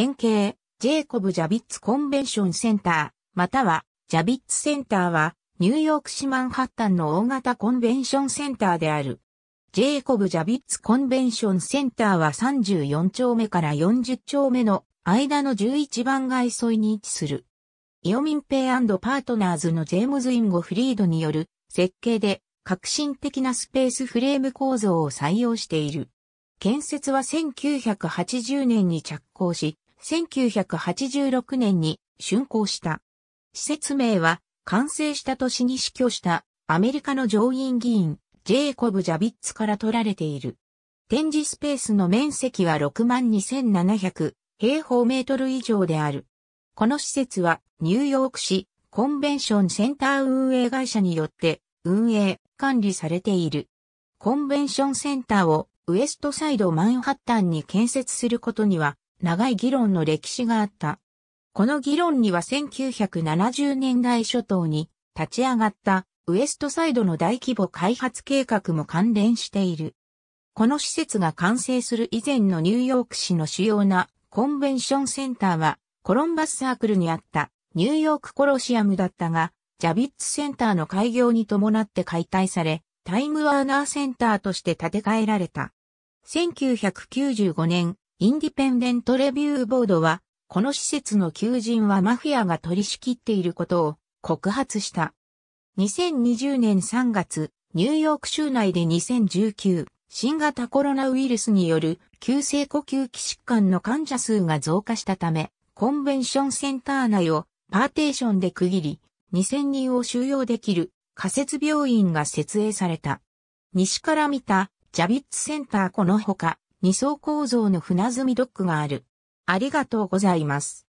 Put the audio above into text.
円形、ジェイコブ・ジャビッツ・コンベンション・センター、または、ジャビッツ・センターは、ニューヨーク市マンハッタンの大型コンベンションセンターである。ジェイコブ・ジャビッツ・コンベンション・センターは34丁目から40丁目の間の11番街沿いに位置する。イオミンペイパートナーズのジェームズ・インゴ・フリードによる設計で革新的なスペースフレーム構造を採用している。建設は1980年に着工し、1986年に竣工した。施設名は完成した年に死去したアメリカの上院議員ジェイコブ・ジャビッツから取られている。展示スペースの面積は62,700平方メートル以上である。この施設はニューヨーク市コンベンションセンター運営会社によって運営、管理されている。コンベンションセンターをウエストサイドマンハッタンに建設することには長い議論の歴史があった。この議論には1970年代初頭に立ち上がったウエストサイドの大規模開発計画も関連している。この施設が完成する以前のニューヨーク市の主要なコンベンションセンターはコロンバスサークルにあったニューヨークコロシアムだったが、ジャビッツセンターの開業に伴って解体され、タイムワーナーセンターとして建て替えられた。1995年、インディペンデントレビューボードは、この施設の求人はマフィアが取り仕切っていることを告発した。2020年3月、ニューヨーク州内で2019、新型コロナウイルスによる急性呼吸器疾患の患者数が増加したため、コンベンションセンター内をパーテーションで区切り、2000人を収容できる仮設病院が設営された。西から見たジャビッツセンターこのほか、2層構造の船積みドックがある。ありがとうございます。